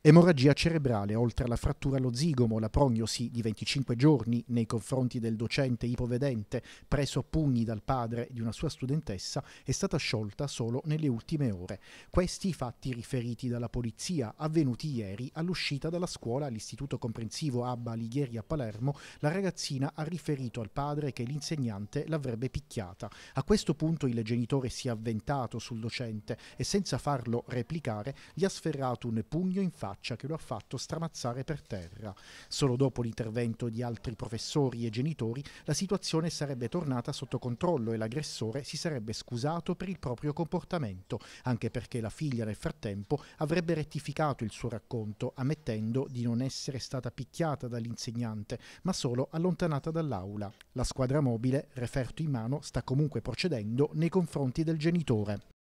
Emorragia cerebrale, oltre alla frattura allo zigomo, la prognosi di 25 giorni nei confronti del docente ipovedente preso a pugni dal padre di una sua studentessa, è stata sciolta solo nelle ultime ore. Questi fatti riferiti dalla polizia avvenuti ieri all'uscita dalla scuola all'istituto comprensivo Abba Alighieri a Palermo, la ragazzina ha riferito al padre che l'insegnante l'avrebbe picchiata. A questo punto il genitore si è avventato sul docente e senza farlo replicare gli ha sferrato un pugno in faccia faccia che lo ha fatto stramazzare per terra. Solo dopo l'intervento di altri professori e genitori la situazione sarebbe tornata sotto controllo e l'aggressore si sarebbe scusato per il proprio comportamento, anche perché la figlia nel frattempo avrebbe rettificato il suo racconto, ammettendo di non essere stata picchiata dall'insegnante, ma solo allontanata dall'aula. La squadra mobile, referto in mano, sta comunque procedendo nei confronti del genitore.